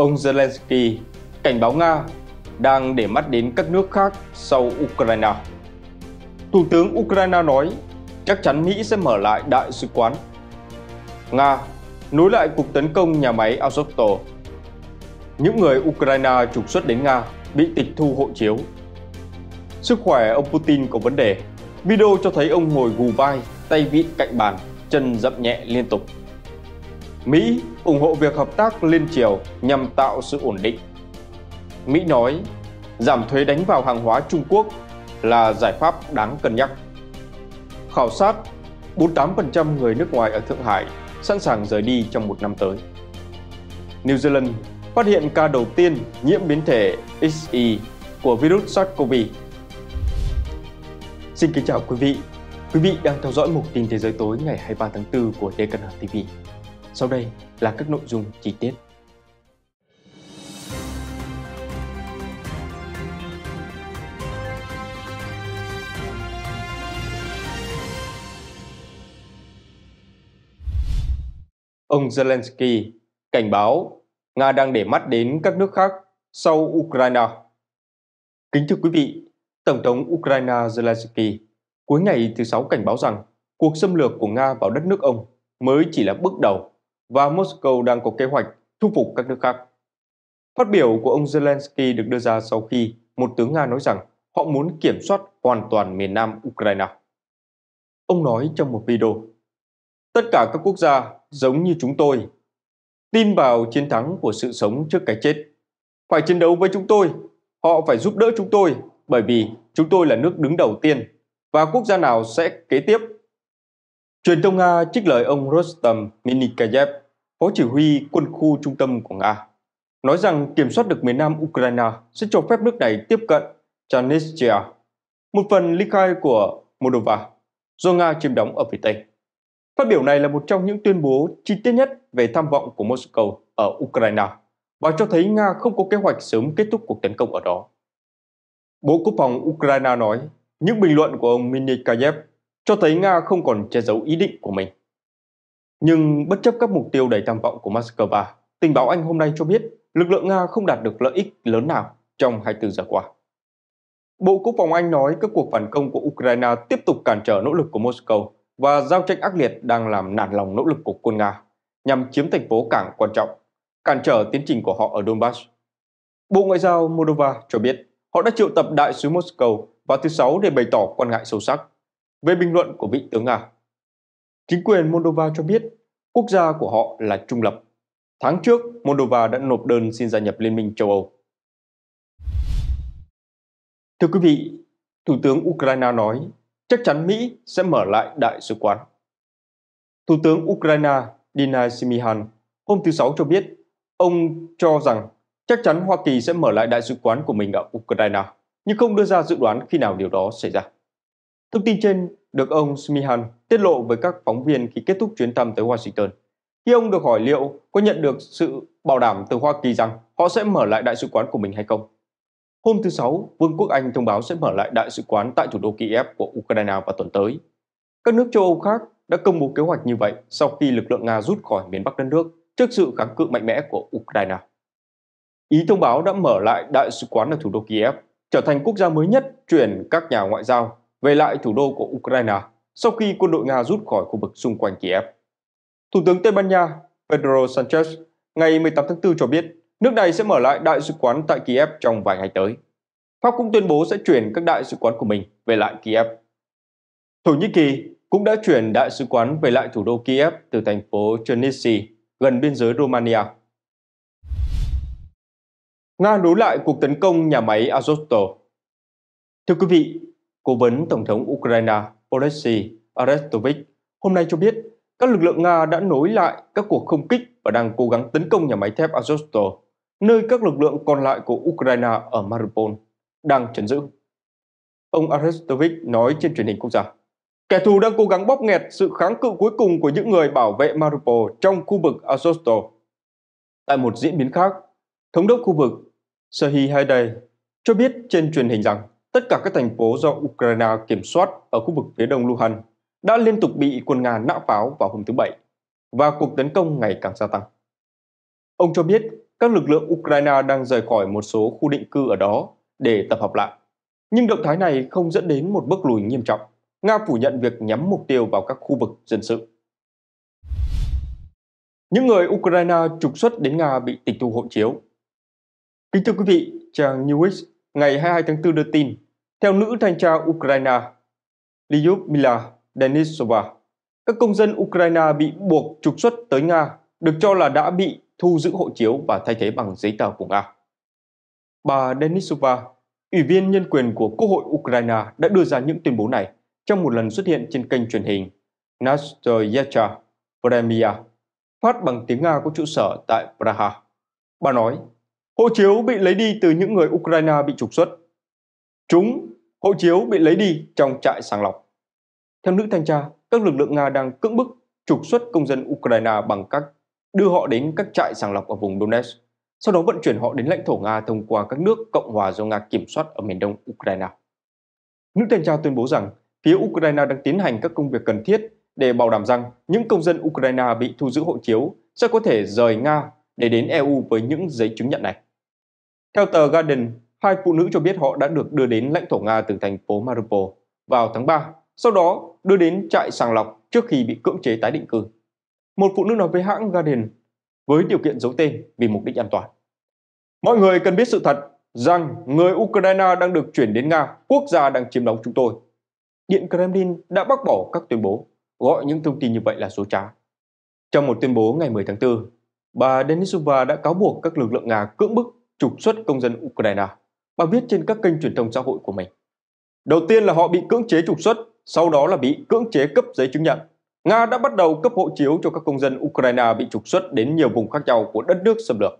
Ông Zelensky cảnh báo Nga đang để mắt đến các nước khác sau Ukraine. Thủ tướng Ukraine nói chắc chắn Mỹ sẽ mở lại đại sứ quán. Nga nối lại cuộc tấn công nhà máy Azovstal. Những người Ukraine trục xuất đến Nga bị tịch thu hộ chiếu. Sức khỏe ông Putin có vấn đề. Video cho thấy ông ngồi gù vai, tay vịn cạnh bàn, chân dậm nhẹ liên tục. Mỹ ủng hộ việc hợp tác liên triều nhằm tạo sự ổn định. Mỹ nói giảm thuế đánh vào hàng hóa Trung Quốc là giải pháp đáng cân nhắc. Khảo sát 48% người nước ngoài ở Thượng Hải sẵn sàng rời đi trong một năm tới. New Zealand phát hiện ca đầu tiên nhiễm biến thể XE của virus SARS-CoV. Xin kính chào quý vị. Quý vị đang theo dõi mục tin thế giới tối ngày 23 tháng 4 của Đài Cần TV. Sau đây là các nội dung chi tiết. Ông Zelensky cảnh báo Nga đang để mắt đến các nước khác sau Ukraine. Kính thưa quý vị, Tổng thống Ukraine Zelensky cuối ngày thứ Sáu cảnh báo rằng cuộc xâm lược của Nga vào đất nước ông mới chỉ là bước đầu và Moscow đang có kế hoạch thu phục các nước khác. Phát biểu của ông Zelensky được đưa ra sau khi một tướng Nga nói rằng họ muốn kiểm soát hoàn toàn miền nam Ukraine. Ông nói trong một video, Tất cả các quốc gia giống như chúng tôi, tin vào chiến thắng của sự sống trước cái chết. Phải chiến đấu với chúng tôi, họ phải giúp đỡ chúng tôi bởi vì chúng tôi là nước đứng đầu tiên và quốc gia nào sẽ kế tiếp. Truyền thông Nga trích lời ông Rostam Minikayev phó chỉ huy quân khu trung tâm của Nga, nói rằng kiểm soát được miền nam Ukraine sẽ cho phép nước này tiếp cận Transnistria, một phần ly khai của Moldova do Nga chiếm đóng ở phía Tây. Phát biểu này là một trong những tuyên bố chi tiết nhất về tham vọng của Moscow ở Ukraine và cho thấy Nga không có kế hoạch sớm kết thúc cuộc tấn công ở đó. Bộ Quốc phòng Ukraine nói, những bình luận của ông Minikayev cho thấy Nga không còn che giấu ý định của mình. Nhưng bất chấp các mục tiêu đầy tham vọng của Moscow, tình báo Anh hôm nay cho biết lực lượng Nga không đạt được lợi ích lớn nào trong 24 giờ qua. Bộ Quốc phòng Anh nói các cuộc phản công của Ukraine tiếp tục cản trở nỗ lực của Moscow và giao tranh ác liệt đang làm nản lòng nỗ lực của quân Nga nhằm chiếm thành phố cảng quan trọng, cản trở tiến trình của họ ở Donbass. Bộ Ngoại giao Moldova cho biết họ đã triệu tập đại sứ Moscow vào thứ Sáu để bày tỏ quan ngại sâu sắc về bình luận của vị tướng Nga Chính quyền Moldova cho biết quốc gia của họ là trung lập. Tháng trước, Moldova đã nộp đơn xin gia nhập Liên minh châu Âu. Thưa quý vị, Thủ tướng Ukraine nói chắc chắn Mỹ sẽ mở lại đại sứ quán. Thủ tướng Ukraine Dina Shmyhal hôm thứ Sáu cho biết ông cho rằng chắc chắn Hoa Kỳ sẽ mở lại đại sứ quán của mình ở Ukraine, nhưng không đưa ra dự đoán khi nào điều đó xảy ra. Thông tin trên được ông Smihan tiết lộ với các phóng viên khi kết thúc chuyến thăm tới Washington. Khi ông được hỏi liệu có nhận được sự bảo đảm từ Hoa Kỳ rằng họ sẽ mở lại đại sứ quán của mình hay không. Hôm thứ Sáu, Vương quốc Anh thông báo sẽ mở lại đại sứ quán tại thủ đô Kiev của Ukraine vào tuần tới. Các nước châu Âu khác đã công bố kế hoạch như vậy sau khi lực lượng Nga rút khỏi miền Bắc đất nước trước sự kháng cự mạnh mẽ của Ukraine. Ý thông báo đã mở lại đại sứ quán ở thủ đô Kiev, trở thành quốc gia mới nhất chuyển các nhà ngoại giao về lại thủ đô của Ukraine sau khi quân đội Nga rút khỏi khu vực xung quanh Kiev. Thủ tướng Tây Ban Nha Pedro Sanchez ngày 18 tháng 4 cho biết nước này sẽ mở lại đại sứ quán tại Kiev trong vài ngày tới. Pháp cũng tuyên bố sẽ chuyển các đại sứ quán của mình về lại Kiev. Thổ Nhĩ Kỳ cũng đã chuyển đại sứ quán về lại thủ đô Kiev từ thành phố Chernivtsi gần biên giới Romania. Nga nối lại cuộc tấn công nhà máy Azovstal. Thưa quý vị, Cố vấn Tổng thống Ukraine Oleksiy Arestovich hôm nay cho biết các lực lượng Nga đã nối lại các cuộc không kích và đang cố gắng tấn công nhà máy thép Azovstal, nơi các lực lượng còn lại của Ukraine ở Mariupol đang chấn giữ. Ông Arestovich nói trên truyền hình quốc gia. Kẻ thù đang cố gắng bóp nghẹt sự kháng cự cuối cùng của những người bảo vệ Mariupol trong khu vực Azovstal. Tại một diễn biến khác, Thống đốc khu vực Sahi Haidai cho biết trên truyền hình rằng tất cả các thành phố do Ukraine kiểm soát ở khu vực phía đông Luhansk đã liên tục bị quân Nga nã pháo vào hôm thứ Bảy và cuộc tấn công ngày càng gia tăng. Ông cho biết các lực lượng Ukraine đang rời khỏi một số khu định cư ở đó để tập hợp lại. Nhưng động thái này không dẫn đến một bước lùi nghiêm trọng. Nga phủ nhận việc nhắm mục tiêu vào các khu vực dân sự. Những người Ukraine trục xuất đến Nga bị tịch thu hộ chiếu. Kính thưa quý vị, trang Newix ngày 22 tháng 4 đưa tin, theo nữ thanh tra Ukraine Lyubmila Denisova, các công dân Ukraine bị buộc trục xuất tới Nga được cho là đã bị thu giữ hộ chiếu và thay thế bằng giấy tờ của Nga. Bà Denisova, Ủy viên nhân quyền của Quốc hội Ukraine đã đưa ra những tuyên bố này trong một lần xuất hiện trên kênh truyền hình Nastoyacha Vremia, phát bằng tiếng Nga có trụ sở tại Praha. Bà nói, Hộ chiếu bị lấy đi từ những người Ukraine bị trục xuất. Chúng, hộ chiếu bị lấy đi trong trại sàng lọc. Theo nữ thanh tra, các lực lượng Nga đang cưỡng bức trục xuất công dân Ukraine bằng cách đưa họ đến các trại sàng lọc ở vùng Donetsk, sau đó vận chuyển họ đến lãnh thổ Nga thông qua các nước Cộng hòa do Nga kiểm soát ở miền đông Ukraine. Nữ thanh tra tuyên bố rằng phía Ukraine đang tiến hành các công việc cần thiết để bảo đảm rằng những công dân Ukraine bị thu giữ hộ chiếu sẽ có thể rời Nga để đến EU với những giấy chứng nhận này. Theo tờ Garden, hai phụ nữ cho biết họ đã được đưa đến lãnh thổ Nga từ thành phố Mariupol vào tháng 3, sau đó đưa đến trại sàng lọc trước khi bị cưỡng chế tái định cư. Một phụ nữ nói với hãng Guardian với điều kiện giấu tên vì mục đích an toàn. Mọi người cần biết sự thật rằng người Ukraine đang được chuyển đến Nga, quốc gia đang chiếm đóng chúng tôi. Điện Kremlin đã bác bỏ các tuyên bố, gọi những thông tin như vậy là số trá. Trong một tuyên bố ngày 10 tháng 4, bà Denisova đã cáo buộc các lực lượng Nga cưỡng bức trục xuất công dân Ukraine, bà viết trên các kênh truyền thông xã hội của mình. Đầu tiên là họ bị cưỡng chế trục xuất, sau đó là bị cưỡng chế cấp giấy chứng nhận. Nga đã bắt đầu cấp hộ chiếu cho các công dân Ukraine bị trục xuất đến nhiều vùng khác nhau của đất nước xâm lược.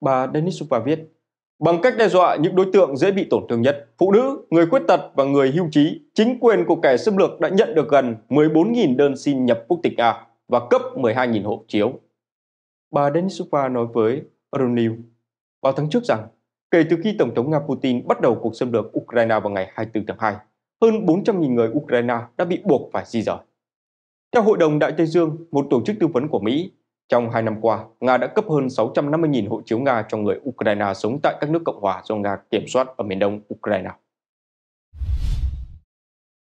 Bà Denisova viết, bằng cách đe dọa những đối tượng dễ bị tổn thương nhất, phụ nữ, người khuyết tật và người hưu trí, chính quyền của kẻ xâm lược đã nhận được gần 14.000 đơn xin nhập quốc tịch Nga và cấp 12.000 hộ chiếu. Bà Denisova nói với Euronews vào tháng trước rằng kể từ khi Tổng thống Nga Putin bắt đầu cuộc xâm lược Ukraine vào ngày 24 tháng 2, hơn 400.000 người Ukraine đã bị buộc phải di rời. Theo Hội đồng Đại Tây Dương, một tổ chức tư vấn của Mỹ, trong hai năm qua, Nga đã cấp hơn 650.000 hộ chiếu Nga cho người Ukraine sống tại các nước Cộng hòa do Nga kiểm soát ở miền đông Ukraine.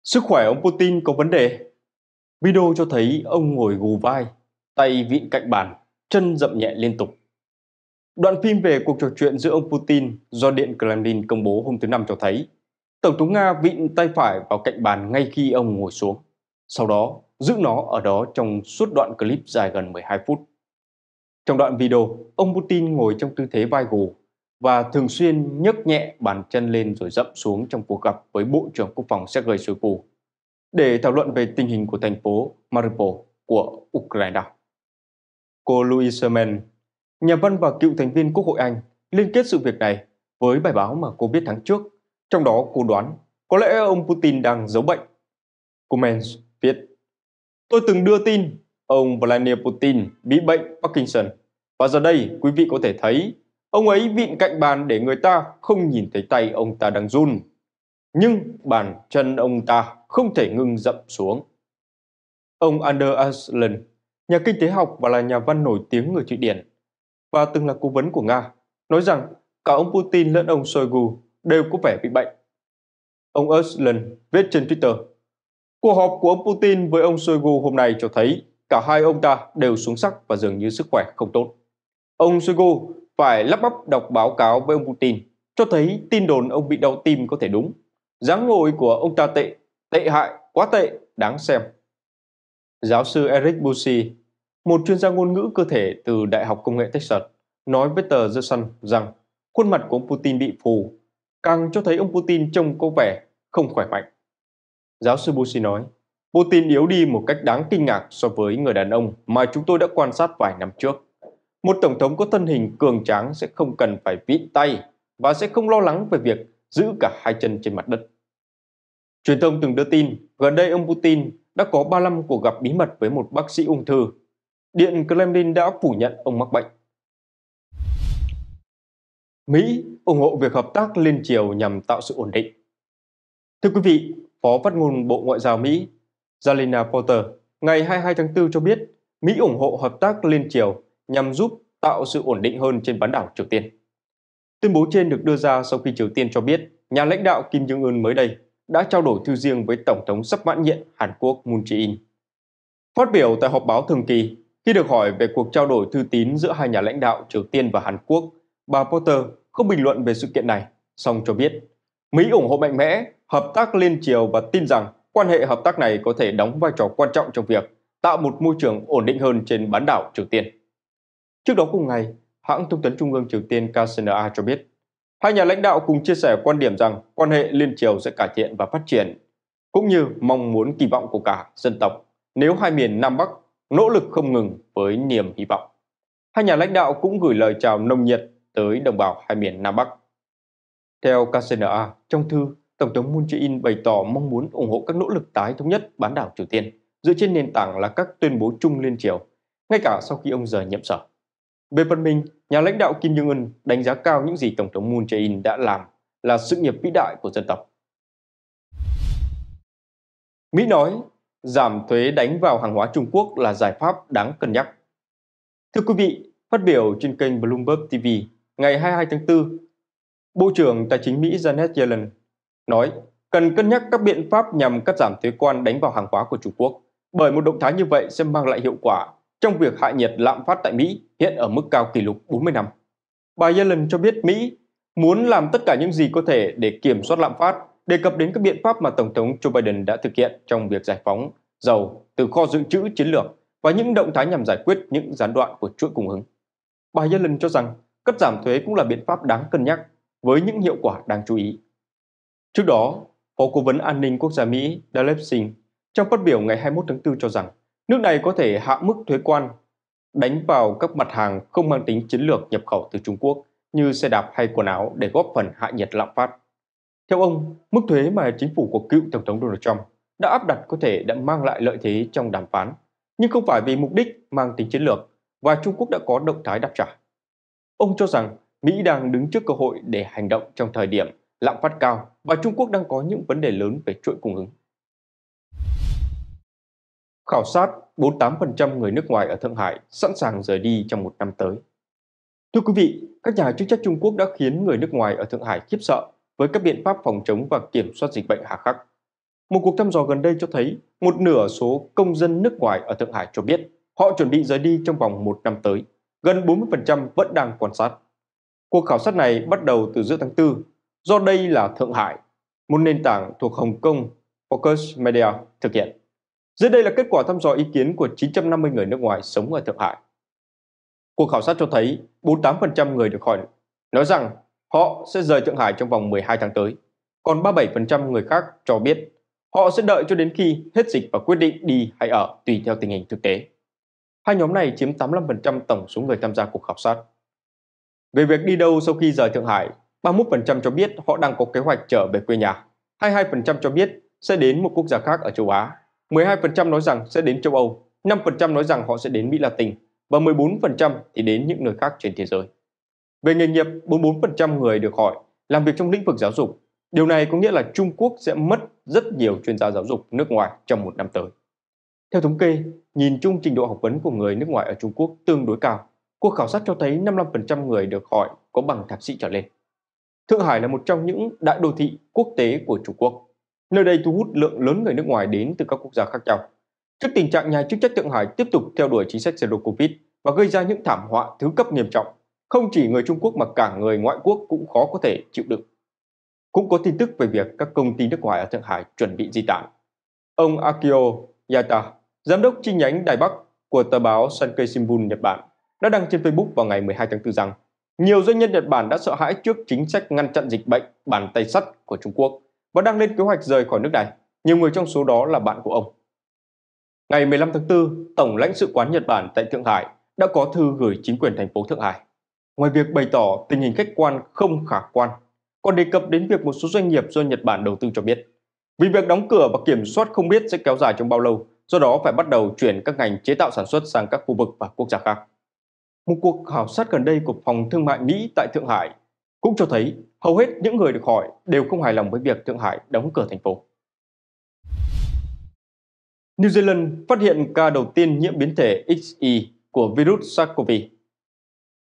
Sức khỏe ông Putin có vấn đề. Video cho thấy ông ngồi gù vai, tay vịn cạnh bàn, chân dậm nhẹ liên tục. Đoạn phim về cuộc trò chuyện giữa ông Putin do Điện Kremlin công bố hôm thứ Năm cho thấy Tổng thống Nga vịn tay phải vào cạnh bàn ngay khi ông ngồi xuống. Sau đó, giữ nó ở đó trong suốt đoạn clip dài gần 12 phút. Trong đoạn video, ông Putin ngồi trong tư thế vai gù và thường xuyên nhấc nhẹ bàn chân lên rồi dậm xuống trong cuộc gặp với Bộ trưởng Quốc phòng Sergei Shoigu để thảo luận về tình hình của thành phố Mariupol của Ukraine. Cô Louise Men. Nhà văn và cựu thành viên Quốc hội Anh liên kết sự việc này với bài báo mà cô biết tháng trước. Trong đó cô đoán có lẽ ông Putin đang giấu bệnh. Comments viết Tôi từng đưa tin ông Vladimir Putin bị bệnh Parkinson và giờ đây quý vị có thể thấy ông ấy vịn cạnh bàn để người ta không nhìn thấy tay ông ta đang run. Nhưng bàn chân ông ta không thể ngừng dậm xuống. Ông Anders Aslan, nhà kinh tế học và là nhà văn nổi tiếng người Thụy Điển, và từng là cố vấn của Nga, nói rằng cả ông Putin lẫn ông Shoigu đều có vẻ bị bệnh. Ông Öcalan viết trên Twitter, Cuộc họp của ông Putin với ông Shoigu hôm nay cho thấy cả hai ông ta đều xuống sắc và dường như sức khỏe không tốt. Ông Shoigu phải lắp bắp đọc báo cáo với ông Putin, cho thấy tin đồn ông bị đau tim có thể đúng. dáng ngồi của ông ta tệ, tệ hại, quá tệ, đáng xem. Giáo sư Eric Bussy một chuyên gia ngôn ngữ cơ thể từ Đại học Công nghệ Texas nói với tờ The Sun rằng khuôn mặt của ông Putin bị phù, càng cho thấy ông Putin trông có vẻ không khỏe mạnh. Giáo sư Bushi nói, Putin yếu đi một cách đáng kinh ngạc so với người đàn ông mà chúng tôi đã quan sát vài năm trước. Một tổng thống có thân hình cường tráng sẽ không cần phải vịn tay và sẽ không lo lắng về việc giữ cả hai chân trên mặt đất. Truyền thông từng đưa tin, gần đây ông Putin đã có 35 cuộc gặp bí mật với một bác sĩ ung thư Điện Kremlin đã phủ nhận ông mắc bệnh. Mỹ ủng hộ việc hợp tác liên triều nhằm tạo sự ổn định. Thưa quý vị, Phó phát ngôn Bộ Ngoại giao Mỹ Jalina Porter ngày 22 tháng 4 cho biết Mỹ ủng hộ hợp tác liên triều nhằm giúp tạo sự ổn định hơn trên bán đảo Triều Tiên. Tuyên bố trên được đưa ra sau khi Triều Tiên cho biết nhà lãnh đạo Kim Jong-un mới đây đã trao đổi thư riêng với Tổng thống sắp mãn nhiệm Hàn Quốc Moon Jae-in. Phát biểu tại họp báo thường kỳ, khi được hỏi về cuộc trao đổi thư tín giữa hai nhà lãnh đạo Triều Tiên và Hàn Quốc, bà Potter không bình luận về sự kiện này, song cho biết Mỹ ủng hộ mạnh mẽ hợp tác liên triều và tin rằng quan hệ hợp tác này có thể đóng vai trò quan trọng trong việc tạo một môi trường ổn định hơn trên bán đảo Triều Tiên. Trước đó cùng ngày, hãng thông tấn trung ương Triều Tiên KCNA cho biết, hai nhà lãnh đạo cùng chia sẻ quan điểm rằng quan hệ liên triều sẽ cải thiện và phát triển, cũng như mong muốn kỳ vọng của cả dân tộc nếu hai miền Nam Bắc nỗ lực không ngừng với niềm hy vọng. Hai nhà lãnh đạo cũng gửi lời chào nồng nhiệt tới đồng bào hai miền Nam Bắc. Theo KCNA, trong thư, Tổng thống Moon Jae-in bày tỏ mong muốn ủng hộ các nỗ lực tái thống nhất bán đảo Triều Tiên dựa trên nền tảng là các tuyên bố chung liên triều, ngay cả sau khi ông rời nhiệm sở. Về phần mình, nhà lãnh đạo Kim Jong-un đánh giá cao những gì Tổng thống Moon Jae-in đã làm là sự nghiệp vĩ đại của dân tộc. Mỹ nói giảm thuế đánh vào hàng hóa Trung Quốc là giải pháp đáng cân nhắc. Thưa quý vị, phát biểu trên kênh Bloomberg TV ngày 22 tháng 4, Bộ trưởng Tài chính Mỹ Janet Yellen nói cần cân nhắc các biện pháp nhằm cắt giảm thuế quan đánh vào hàng hóa của Trung Quốc, bởi một động thái như vậy sẽ mang lại hiệu quả trong việc hạ nhiệt lạm phát tại Mỹ hiện ở mức cao kỷ lục 40 năm. Bà Yellen cho biết Mỹ muốn làm tất cả những gì có thể để kiểm soát lạm phát đề cập đến các biện pháp mà Tổng thống Joe Biden đã thực hiện trong việc giải phóng dầu từ kho dự trữ chiến lược và những động thái nhằm giải quyết những gián đoạn của chuỗi cung ứng. Bà Yellen cho rằng cắt giảm thuế cũng là biện pháp đáng cân nhắc với những hiệu quả đáng chú ý. Trước đó, Phó Cố vấn An ninh Quốc gia Mỹ Dalep Singh trong phát biểu ngày 21 tháng 4 cho rằng nước này có thể hạ mức thuế quan đánh vào các mặt hàng không mang tính chiến lược nhập khẩu từ Trung Quốc như xe đạp hay quần áo để góp phần hạ nhiệt lạm phát. Theo ông, mức thuế mà chính phủ của cựu Tổng thống Donald Trump đã áp đặt có thể đã mang lại lợi thế trong đàm phán, nhưng không phải vì mục đích mang tính chiến lược và Trung Quốc đã có động thái đáp trả. Ông cho rằng Mỹ đang đứng trước cơ hội để hành động trong thời điểm lạm phát cao và Trung Quốc đang có những vấn đề lớn về chuỗi cung ứng. Khảo sát 48% người nước ngoài ở Thượng Hải sẵn sàng rời đi trong một năm tới. Thưa quý vị, các nhà chức trách Trung Quốc đã khiến người nước ngoài ở Thượng Hải khiếp sợ với các biện pháp phòng chống và kiểm soát dịch bệnh hà khắc. Một cuộc thăm dò gần đây cho thấy một nửa số công dân nước ngoài ở Thượng Hải cho biết họ chuẩn bị rời đi trong vòng một năm tới, gần 40% vẫn đang quan sát. Cuộc khảo sát này bắt đầu từ giữa tháng 4, do đây là Thượng Hải, một nền tảng thuộc Hồng Kông Focus Media thực hiện. Dưới đây là kết quả thăm dò ý kiến của 950 người nước ngoài sống ở Thượng Hải. Cuộc khảo sát cho thấy 48% người được hỏi nói rằng Họ sẽ rời Thượng Hải trong vòng 12 tháng tới. Còn 37% người khác cho biết họ sẽ đợi cho đến khi hết dịch và quyết định đi hay ở tùy theo tình hình thực tế. Hai nhóm này chiếm 85% tổng số người tham gia cuộc khảo sát. Về việc đi đâu sau khi rời Thượng Hải, 31% cho biết họ đang có kế hoạch trở về quê nhà, 22% cho biết sẽ đến một quốc gia khác ở châu Á, 12% nói rằng sẽ đến châu Âu, 5% nói rằng họ sẽ đến Mỹ Latin và 14% thì đến những nơi khác trên thế giới. Về nghề nghiệp, 44% người được hỏi làm việc trong lĩnh vực giáo dục. Điều này có nghĩa là Trung Quốc sẽ mất rất nhiều chuyên gia giáo dục nước ngoài trong một năm tới. Theo thống kê, nhìn chung trình độ học vấn của người nước ngoài ở Trung Quốc tương đối cao. Cuộc khảo sát cho thấy 55% người được hỏi có bằng thạc sĩ trở lên. Thượng Hải là một trong những đại đô thị quốc tế của Trung Quốc. Nơi đây thu hút lượng lớn người nước ngoài đến từ các quốc gia khác nhau. Trước tình trạng nhà chức trách Thượng Hải tiếp tục theo đuổi chính sách Zero Covid và gây ra những thảm họa thứ cấp nghiêm trọng, không chỉ người Trung Quốc mà cả người ngoại quốc cũng khó có thể chịu đựng. Cũng có tin tức về việc các công ty nước ngoài ở Thượng Hải chuẩn bị di tản. Ông Akio Yata, giám đốc chi nhánh Đài Bắc của tờ báo Sankei Shimbun Nhật Bản, đã đăng trên Facebook vào ngày 12 tháng 4 rằng nhiều doanh nhân Nhật Bản đã sợ hãi trước chính sách ngăn chặn dịch bệnh bàn tay sắt của Trung Quốc và đang lên kế hoạch rời khỏi nước này. Nhiều người trong số đó là bạn của ông. Ngày 15 tháng 4, Tổng lãnh sự quán Nhật Bản tại Thượng Hải đã có thư gửi chính quyền thành phố Thượng Hải. Ngoài việc bày tỏ tình hình khách quan không khả quan, còn đề cập đến việc một số doanh nghiệp do Nhật Bản đầu tư cho biết, vì việc đóng cửa và kiểm soát không biết sẽ kéo dài trong bao lâu, do đó phải bắt đầu chuyển các ngành chế tạo sản xuất sang các khu vực và quốc gia khác. Một cuộc khảo sát gần đây của Phòng Thương mại Mỹ tại Thượng Hải cũng cho thấy hầu hết những người được hỏi đều không hài lòng với việc Thượng Hải đóng cửa thành phố. New Zealand phát hiện ca đầu tiên nhiễm biến thể XE của virus SARS-CoV 2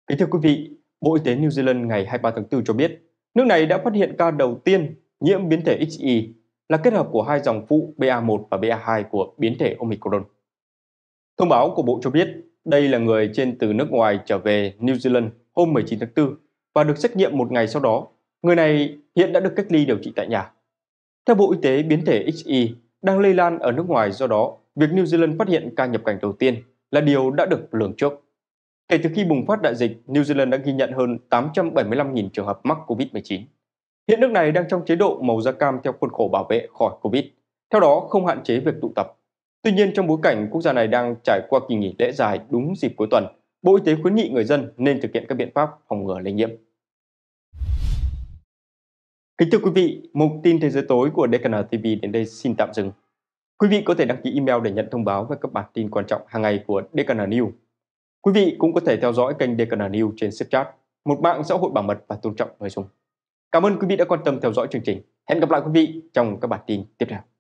Kính thưa quý vị, Bộ Y tế New Zealand ngày 23 tháng 4 cho biết, nước này đã phát hiện ca đầu tiên nhiễm biến thể XE là kết hợp của hai dòng phụ BA1 và BA2 của biến thể Omicron. Thông báo của Bộ cho biết, đây là người trên từ nước ngoài trở về New Zealand hôm 19 tháng 4 và được xét nghiệm một ngày sau đó. Người này hiện đã được cách ly điều trị tại nhà. Theo Bộ Y tế, biến thể XE đang lây lan ở nước ngoài do đó, việc New Zealand phát hiện ca nhập cảnh đầu tiên là điều đã được lường trước. Kể từ khi bùng phát đại dịch, New Zealand đã ghi nhận hơn 875.000 trường hợp mắc COVID-19. Hiện nước này đang trong chế độ màu da cam theo khuôn khổ bảo vệ khỏi COVID, theo đó không hạn chế việc tụ tập. Tuy nhiên, trong bối cảnh quốc gia này đang trải qua kỳ nghỉ lễ dài đúng dịp cuối tuần, Bộ Y tế khuyến nghị người dân nên thực hiện các biện pháp phòng ngừa lây nhiễm. Kính thưa quý vị, mục tin thế giới tối của Decaner TV đến đây xin tạm dừng. Quý vị có thể đăng ký email để nhận thông báo về các bản tin quan trọng hàng ngày của Decaner News Quý vị cũng có thể theo dõi kênh Decana News trên Snapchat, một mạng xã hội bảo mật và tôn trọng người dùng. Cảm ơn quý vị đã quan tâm theo dõi chương trình. Hẹn gặp lại quý vị trong các bản tin tiếp theo.